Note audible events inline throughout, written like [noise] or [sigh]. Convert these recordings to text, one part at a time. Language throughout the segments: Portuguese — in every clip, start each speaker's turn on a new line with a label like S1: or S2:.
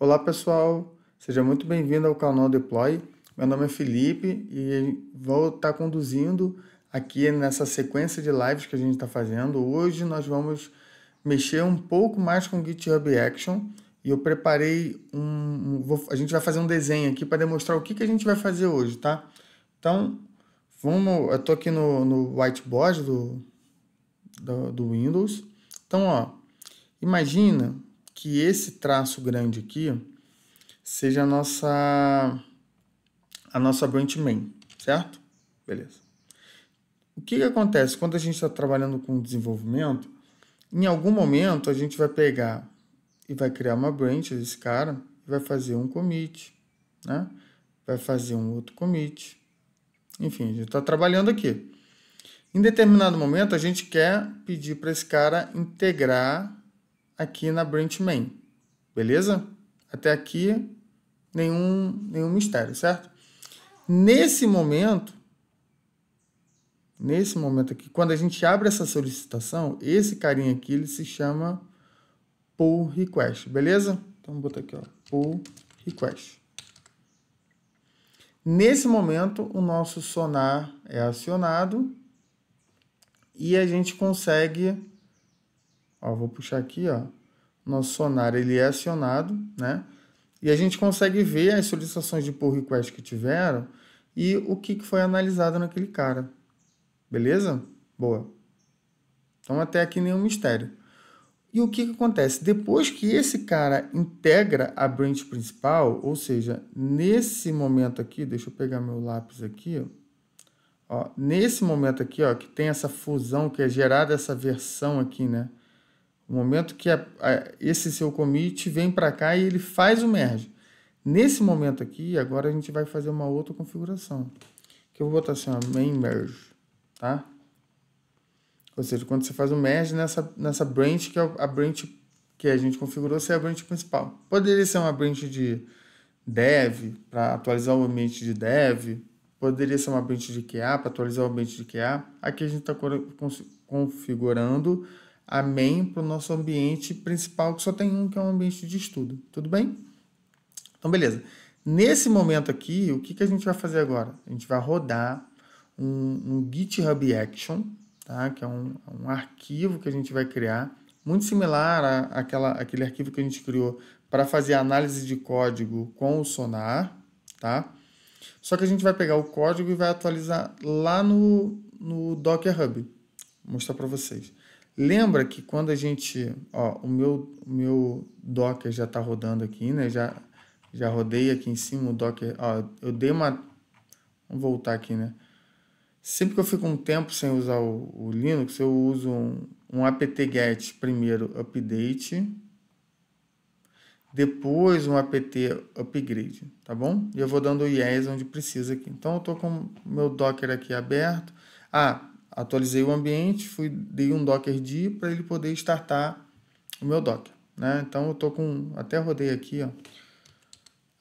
S1: Olá pessoal, seja muito bem-vindo ao canal Deploy. Meu nome é Felipe e vou estar conduzindo aqui nessa sequência de lives que a gente está fazendo. Hoje nós vamos mexer um pouco mais com GitHub Action e eu preparei um. Vou, a gente vai fazer um desenho aqui para demonstrar o que, que a gente vai fazer hoje, tá? Então, vamos. Eu estou aqui no, no whiteboard do, do, do Windows. Então, ó, imagina que esse traço grande aqui seja a nossa, a nossa branch main, certo? Beleza. O que, que acontece quando a gente está trabalhando com desenvolvimento? Em algum momento a gente vai pegar e vai criar uma branch desse cara, vai fazer um commit, né? vai fazer um outro commit. Enfim, a gente está trabalhando aqui. Em determinado momento, a gente quer pedir para esse cara integrar aqui na branch main, beleza? Até aqui, nenhum, nenhum mistério, certo? Nesse momento, nesse momento aqui, quando a gente abre essa solicitação, esse carinha aqui, ele se chama pull request, beleza? Então, vou botar aqui, ó, pull request. Nesse momento, o nosso sonar é acionado e a gente consegue, ó, vou puxar aqui, ó, nosso sonar ele é acionado, né? E a gente consegue ver as solicitações de pull request que tiveram e o que foi analisado naquele cara. Beleza? Boa. Então até aqui nenhum mistério. E o que, que acontece? Depois que esse cara integra a branch principal, ou seja, nesse momento aqui, deixa eu pegar meu lápis aqui, ó, nesse momento aqui, ó, que tem essa fusão, que é gerada essa versão aqui, né? O momento que a, a, esse seu commit vem para cá e ele faz o merge. Nesse momento aqui, agora a gente vai fazer uma outra configuração. Que eu vou botar assim, ó, main merge, tá? Ou seja, quando você faz o merge nessa, nessa branch, que é a branch que a gente configurou, ser é a branch principal. Poderia ser uma branch de dev, para atualizar o ambiente de dev. Poderia ser uma branch de QA, para atualizar o ambiente de QA. Aqui a gente está configurando amém, para o nosso ambiente principal, que só tem um, que é um ambiente de estudo. Tudo bem? Então, beleza. Nesse momento aqui, o que, que a gente vai fazer agora? A gente vai rodar um, um GitHub Action, tá? que é um, um, arquivo que a gente vai criar, muito similar à, àquele arquivo que a gente criou para fazer análise de código com o Sonar. Tá? Só que a gente vai pegar o código e vai atualizar lá no, no Docker Hub. Vou mostrar para vocês. Lembra que quando a gente, ó, o meu, o meu Docker já está rodando aqui, né? Já, já rodei aqui em cima o Docker, ó, eu dei uma, vamos voltar aqui, né? Sempre que eu fico um tempo sem usar o, o Linux, eu uso um, um apt-get primeiro update, depois um apt upgrade, tá bom? E eu vou dando yes onde precisa aqui. Então eu tô com o meu Docker aqui aberto. Ah, atualizei o ambiente, fui dei um Docker D para ele poder startar o meu Docker. Né? Então eu estou com, até rodei aqui, ó,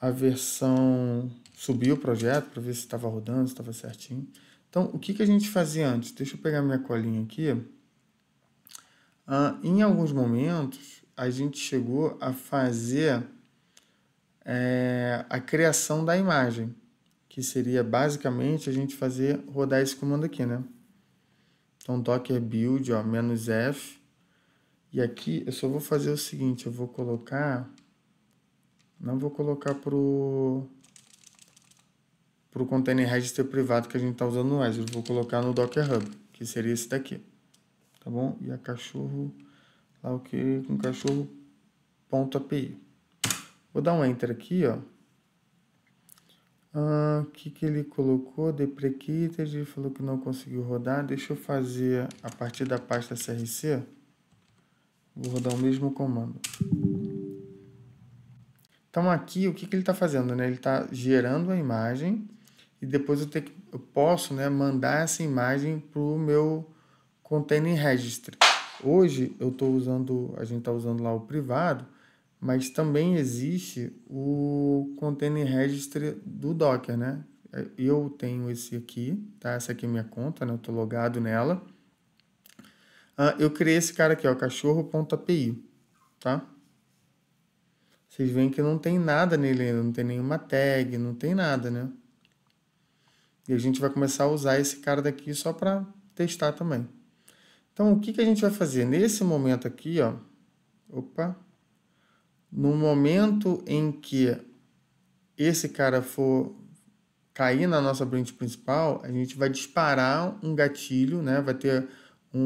S1: a versão, subi o projeto para ver se estava rodando, se estava certinho. Então o que, que a gente fazia antes? Deixa eu pegar minha colinha aqui. Ah, em alguns momentos a gente chegou a fazer é, a criação da imagem, que seria basicamente a gente fazer rodar esse comando aqui, né? Então, docker é build, ó, menos "-f". E aqui eu só vou fazer o seguinte, eu vou colocar... Não vou colocar pro pro container register privado que a gente tá usando no Azure. Vou colocar no Docker Hub, que seria esse daqui. Tá bom? E a cachorro, lá o que? Com cachorro.api. Vou dar um Enter aqui, ó. O ah, que, que ele colocou? De ele falou que não conseguiu rodar. Deixa eu fazer a partir da pasta CRC. Vou rodar o mesmo comando. Então aqui o que, que ele está fazendo? Né? Ele está gerando a imagem e depois eu, que, eu posso né, mandar essa imagem para o meu container registry. Hoje eu estou usando, a gente está usando lá o privado, mas também existe o container registry do Docker, né? Eu tenho esse aqui, tá? Essa aqui é minha conta, né? Eu tô logado nela. Ah, eu criei esse cara aqui, ó, cachorro.api, tá? Vocês veem que não tem nada nele ainda, não tem nenhuma tag, não tem nada, né? E a gente vai começar a usar esse cara daqui só para testar também. Então, o que, que a gente vai fazer? Nesse momento aqui, ó, opa, no momento em que esse cara for cair na nossa branch principal, a gente vai disparar um gatilho, né? vai ter um,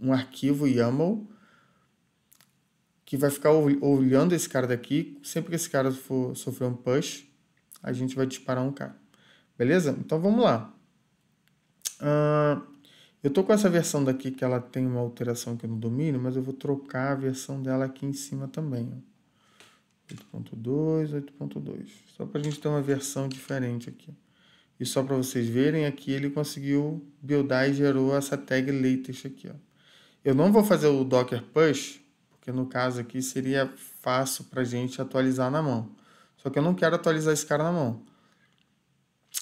S1: um, um arquivo YAML que vai ficar olhando esse cara daqui. Sempre que esse cara for sofrer um push, a gente vai disparar um cara. Beleza? Então vamos lá. Uh, eu estou com essa versão daqui que ela tem uma alteração aqui no domínio, mas eu vou trocar a versão dela aqui em cima também. 8.2, 8.2. Só para a gente ter uma versão diferente aqui. E só para vocês verem, aqui ele conseguiu buildar e gerou essa tag latest aqui. Ó. Eu não vou fazer o docker push, porque no caso aqui seria fácil para a gente atualizar na mão. Só que eu não quero atualizar esse cara na mão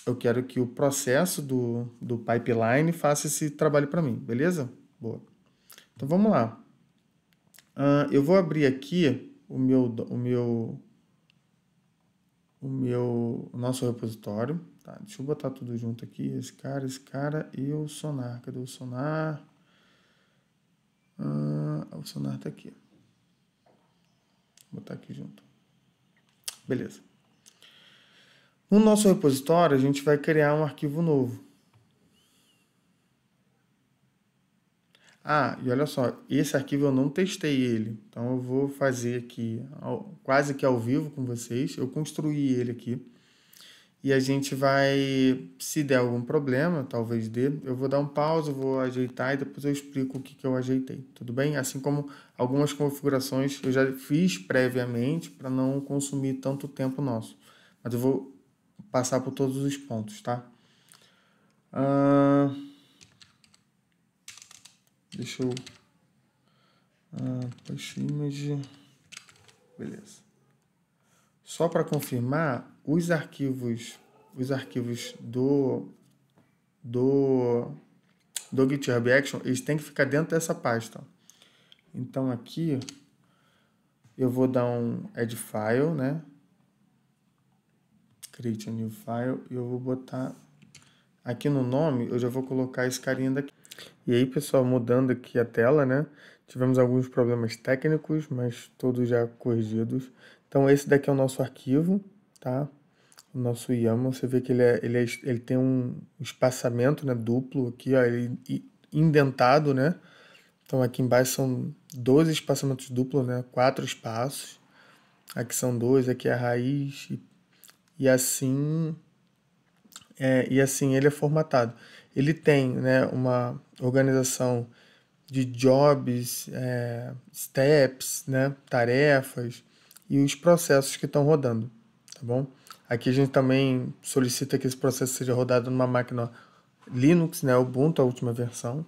S1: eu quero que o processo do, do pipeline faça esse trabalho para mim, beleza? Boa. Então vamos lá. Uh, eu vou abrir aqui o meu, o meu, o meu, o nosso repositório. Tá, deixa eu botar tudo junto aqui. Esse cara, esse cara e o sonar. Cadê o sonar? Uh, o sonar tá aqui. Vou botar aqui junto. Beleza. No nosso repositório, a gente vai criar um arquivo novo. Ah, e olha só, esse arquivo eu não testei ele, então eu vou fazer aqui quase que ao vivo com vocês. Eu construí ele aqui e a gente vai, se der algum problema, talvez dê, eu vou dar um pause, vou ajeitar e depois eu explico o que, que eu ajeitei, tudo bem? Assim como algumas configurações eu já fiz previamente para não consumir tanto tempo nosso, mas eu vou passar por todos os pontos, tá? Uh, deixa eu... Uh, push image... Beleza. Só para confirmar, os arquivos, os arquivos do, do, do GitHub Action, eles têm que ficar dentro dessa pasta. Então aqui, eu vou dar um add file, né? Create a new file e eu vou botar aqui no nome, eu já vou colocar esse carinha daqui. E aí, pessoal, mudando aqui a tela, né? Tivemos alguns problemas técnicos, mas todos já corrigidos. Então, esse daqui é o nosso arquivo, tá? O nosso YAML, você vê que ele, é, ele, é, ele tem um espaçamento né, duplo aqui, ó, ele indentado, né? Então, aqui embaixo são 12 espaçamentos duplos, né? Quatro espaços. Aqui são dois, aqui é a raiz e e assim é, e assim ele é formatado. Ele tem né, uma organização de jobs, é, steps, né, tarefas e os processos que estão rodando, tá bom? Aqui a gente também solicita que esse processo seja rodado numa máquina Linux, né, Ubuntu, a última versão.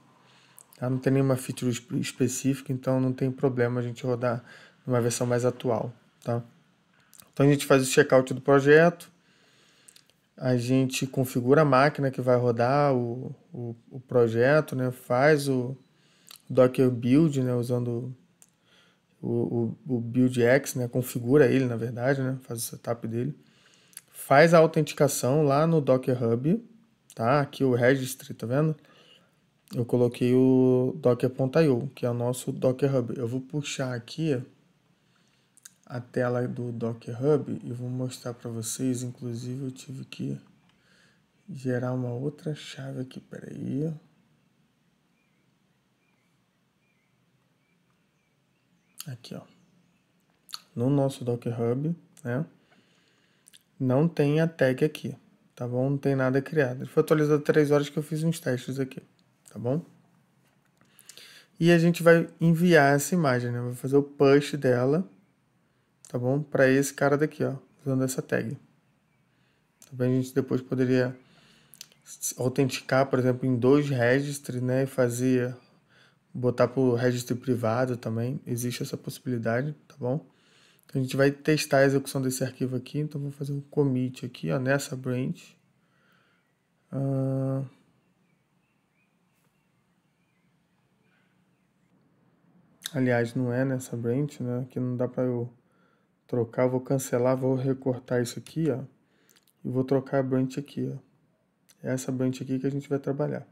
S1: Tá? Não tem nenhuma feature específica, então não tem problema a gente rodar numa versão mais atual, tá? Então a gente faz o checkout do projeto, a gente configura a máquina que vai rodar o, o, o projeto, né? faz o Docker Build, né? usando o, o, o BuildX, né? configura ele, na verdade, né? faz o setup dele. Faz a autenticação lá no Docker Hub, tá? aqui o registry, tá vendo? eu coloquei o docker.io, que é o nosso Docker Hub. Eu vou puxar aqui a tela do Docker Hub e vou mostrar para vocês. Inclusive, eu tive que gerar uma outra chave aqui. Peraí. Aqui, ó. No nosso Docker Hub, né? Não tem a tag aqui, tá bom? Não tem nada criado. Ele foi atualizado três horas que eu fiz uns testes aqui, tá bom? E a gente vai enviar essa imagem, né? Vai fazer o push dela tá bom? Para esse cara daqui, ó, usando essa tag. Também tá a gente depois poderia autenticar, por exemplo, em dois registros, né, e fazer botar para o registro privado também, existe essa possibilidade, tá bom? Então a gente vai testar a execução desse arquivo aqui, então vou fazer um commit aqui, ó, nessa branch. Uh... Aliás, não é nessa branch, né? Que não dá para eu trocar, vou cancelar, vou recortar isso aqui, ó, e vou trocar a branch aqui, ó. É essa branch aqui que a gente vai trabalhar.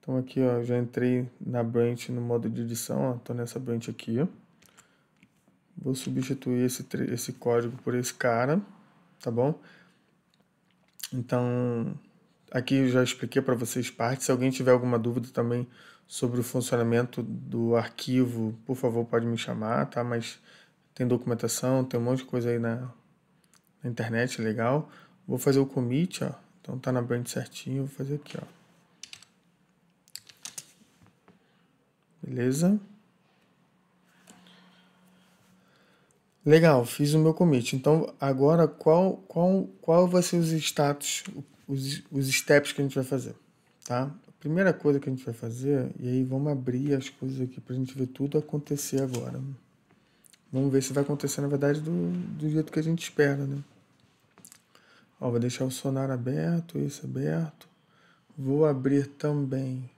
S1: Então aqui, ó, já entrei na branch no modo de edição, ó, tô nessa branch aqui, ó. Vou substituir esse, esse código por esse cara, tá bom? Então, aqui eu já expliquei para vocês partes Se alguém tiver alguma dúvida também sobre o funcionamento do arquivo, por favor, pode me chamar, tá? Mas tem documentação, tem um monte de coisa aí na, na internet legal. Vou fazer o commit, ó. Então tá na brand certinho, vou fazer aqui, ó. Beleza? Legal, fiz o meu commit. Então, agora qual qual qual vai ser os status, os, os steps que a gente vai fazer, tá? primeira coisa que a gente vai fazer, e aí vamos abrir as coisas aqui para a gente ver tudo acontecer agora. Vamos ver se vai acontecer, na verdade, do, do jeito que a gente espera, né? Ó, vou deixar o sonar aberto, isso aberto. Vou abrir também.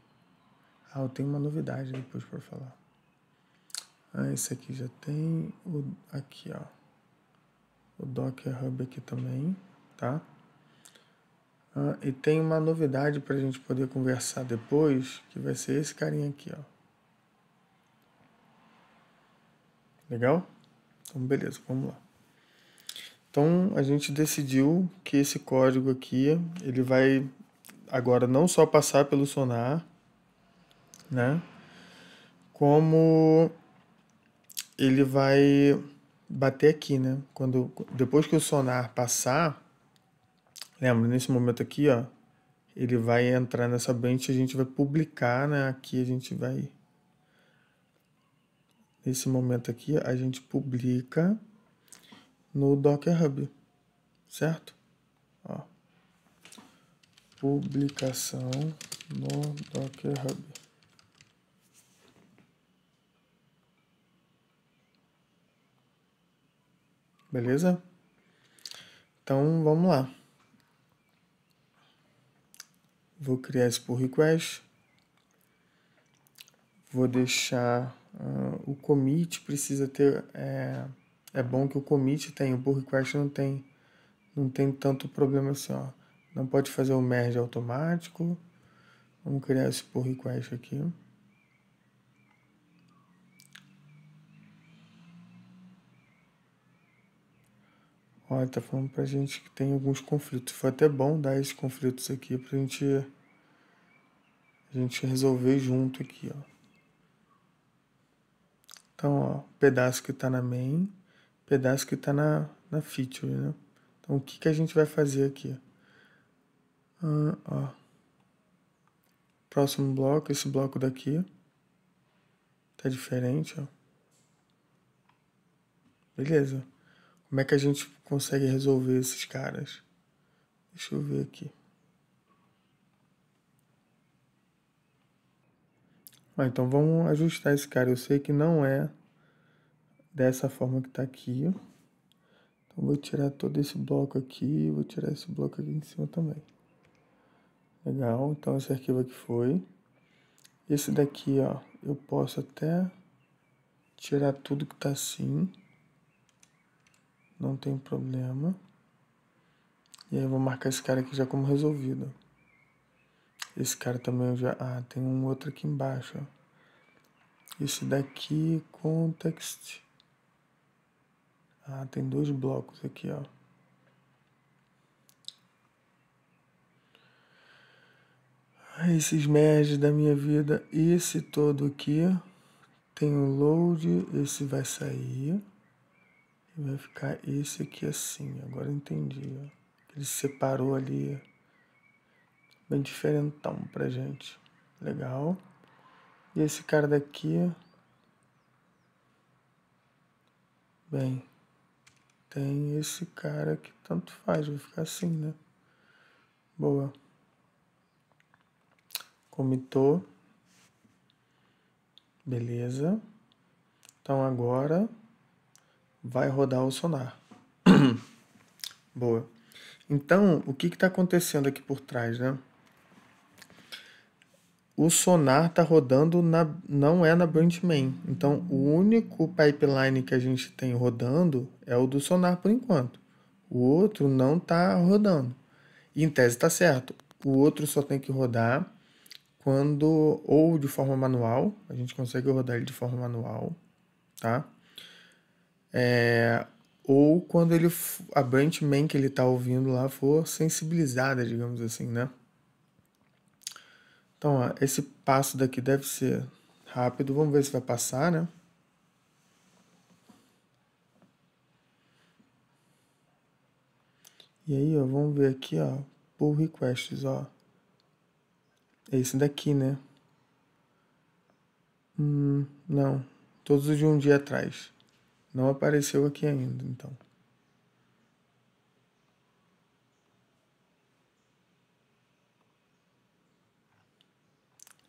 S1: Ah, eu tenho uma novidade depois para falar. Ah, esse aqui já tem. O, aqui, ó. O Docker Hub aqui também, tá? Ah, e tem uma novidade para a gente poder conversar depois, que vai ser esse carinha aqui, ó. Legal? Então, beleza, vamos lá. Então, a gente decidiu que esse código aqui, ele vai agora não só passar pelo sonar, né? Como ele vai bater aqui, né? Quando, depois que o sonar passar, lembra, nesse momento aqui, ó, ele vai entrar nessa branch, a gente vai publicar, né? Aqui a gente vai Nesse momento aqui, a gente publica no Docker Hub, certo? Ó. Publicação no Docker Hub. Beleza? Então, vamos lá. Vou criar esse pull request. Vou deixar Uh, o commit precisa ter. É, é bom que o commit tenha, o pull request não tem, não tem tanto problema assim, ó. Não pode fazer o merge automático. Vamos criar esse pull request aqui. Olha, tá falando pra gente que tem alguns conflitos. Foi até bom dar esses conflitos aqui pra gente, a gente resolver junto aqui, ó. Então, ó, pedaço que está na main, pedaço que está na, na feature, né? Então, o que, que a gente vai fazer aqui? Ah, ó. Próximo bloco, esse bloco daqui. Tá diferente, ó. Beleza. Como é que a gente consegue resolver esses caras? Deixa eu ver aqui. Ah, então vamos ajustar esse cara. Eu sei que não é dessa forma que tá aqui. Então vou tirar todo esse bloco aqui, vou tirar esse bloco aqui em cima também. Legal, então esse arquivo aqui foi. Esse daqui, ó, eu posso até tirar tudo que tá assim. Não tem problema. E aí eu vou marcar esse cara aqui já como resolvido. Esse cara também eu já. Ah, tem um outro aqui embaixo, ó. Esse daqui, context. Ah, tem dois blocos aqui, ó. Ah, esses merges da minha vida. Esse todo aqui tem o load. Esse vai sair. E vai ficar esse aqui assim. Agora entendi, ó. Ele separou ali bem diferentão pra gente. Legal. E esse cara daqui. Bem, tem esse cara que tanto faz, vai ficar assim, né? Boa. Comitou. Beleza. Então agora vai rodar o sonar. [clears throat] Boa. Então, o que está acontecendo aqui por trás, né? o sonar está rodando na, não é na Main. Então, o único pipeline que a gente tem rodando é o do sonar por enquanto. O outro não está rodando. E, em tese está certo. O outro só tem que rodar quando ou de forma manual, a gente consegue rodar ele de forma manual, tá? É, ou quando ele a branch main que ele está ouvindo lá for sensibilizada, digamos assim, né? Então, ó, esse passo daqui deve ser rápido. Vamos ver se vai passar, né? E aí, ó, vamos ver aqui, ó, pull requests, ó. É esse daqui, né? Hum, não. Todos de um dia atrás. Não apareceu aqui ainda, então.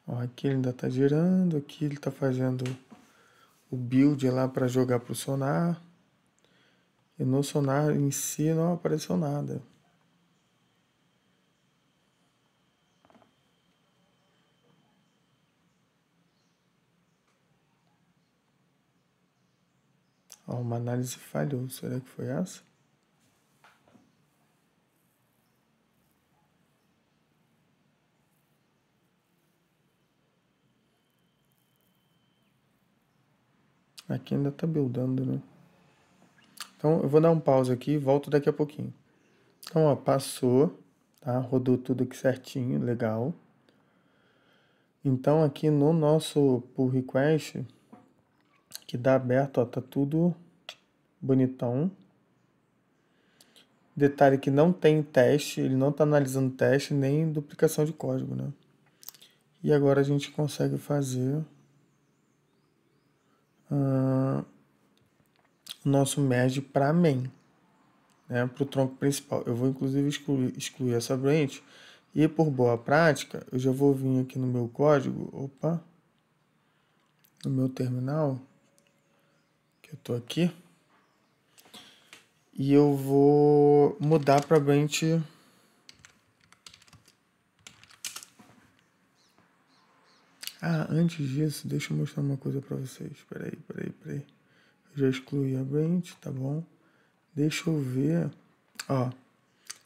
S1: Ó, aqui ele ainda está girando, aqui ele está fazendo o build lá para jogar para o sonar. E no sonar em si não apareceu nada. Ó, uma análise falhou, será que foi essa? Aqui ainda tá buildando, né? Então eu vou dar um pause aqui e volto daqui a pouquinho. Então, ó, passou, tá? Rodou tudo aqui certinho, legal. Então aqui no nosso pull request, que dá aberto, ó, tá tudo bonitão. Detalhe que não tem teste, ele não está analisando teste nem duplicação de código, né? E agora a gente consegue fazer uh, nosso MERGE para main, né, para o tronco principal. Eu vou inclusive excluir, excluir essa branch e por boa prática, eu já vou vir aqui no meu código, opa, no meu terminal, que eu estou aqui, e eu vou mudar para branch Ah, antes disso, deixa eu mostrar uma coisa para vocês. Peraí, peraí, peraí. Eu já excluí a Brand, tá bom? Deixa eu ver. Ó,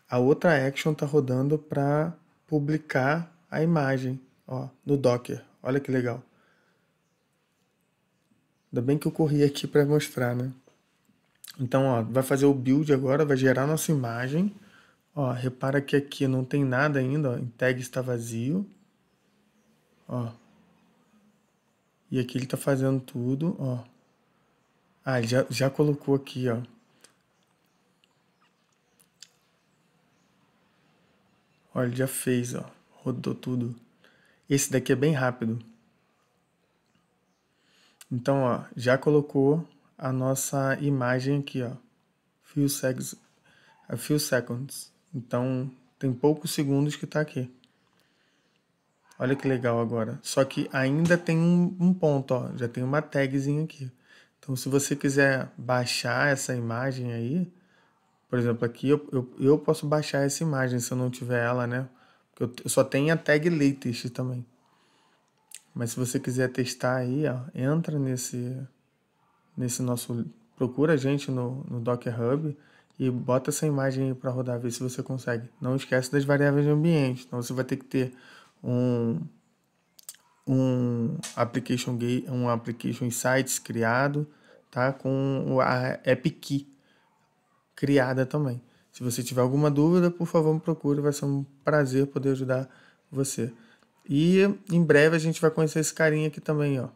S1: a outra action tá rodando para publicar a imagem, ó, no Docker. Olha que legal. Ainda bem que eu corri aqui para mostrar, né? Então, ó, vai fazer o build agora, vai gerar nossa imagem. Ó, repara que aqui não tem nada ainda, ó, em tag está vazio. Ó, e aqui ele está fazendo tudo, ó. Ah, ele já, já colocou aqui, ó. Olha, ele já fez, ó. Rodou tudo. Esse daqui é bem rápido. Então, ó, já colocou a nossa imagem aqui, ó. Few seconds. A few seconds. Então, tem poucos segundos que está aqui. Olha que legal agora. Só que ainda tem um, um ponto, ó, já tem uma tagzinha aqui. Então, se você quiser baixar essa imagem aí, por exemplo, aqui eu, eu, eu posso baixar essa imagem se eu não tiver ela, né? Porque eu, eu só tenho a tag latest também. Mas se você quiser testar aí, ó, entra nesse, nesse nosso... Procura a gente no, no Docker Hub e bota essa imagem aí para rodar, ver se você consegue. Não esquece das variáveis de ambiente. Então você vai ter que ter um, um application gate, um application insights criado, tá? Com a app Key criada também. Se você tiver alguma dúvida, por favor, me procure, vai ser um prazer poder ajudar você. E em breve a gente vai conhecer esse carinha aqui também, ó.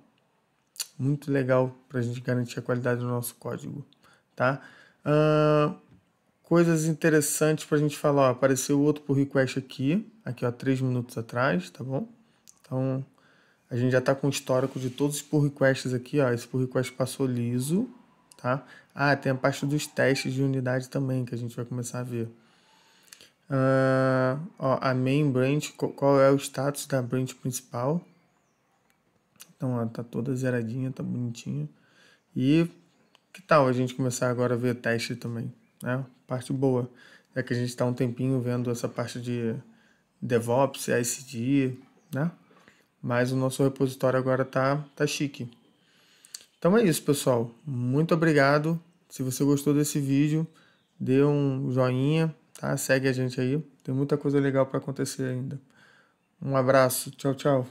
S1: Muito legal para a gente garantir a qualidade do nosso código, tá? Uh, coisas interessantes para a gente falar. Ó, apareceu outro por request aqui, aqui ó, três minutos atrás, tá bom? Então a gente já está com o histórico de todos os pull requests aqui, ó. Esse pull request passou liso, tá? Ah, tem a parte dos testes de unidade também que a gente vai começar a ver. Uh, ó, a main branch, qual é o status da branch principal? Então, ó, tá toda zeradinha, tá bonitinha. E que tal a gente começar agora a ver teste também, né? parte boa, é que a gente está um tempinho vendo essa parte de DevOps, ICD, né? Mas o nosso repositório agora tá, tá chique. Então é isso, pessoal. Muito obrigado. Se você gostou desse vídeo, dê um joinha, tá? Segue a gente aí. Tem muita coisa legal para acontecer ainda. Um abraço. Tchau, tchau.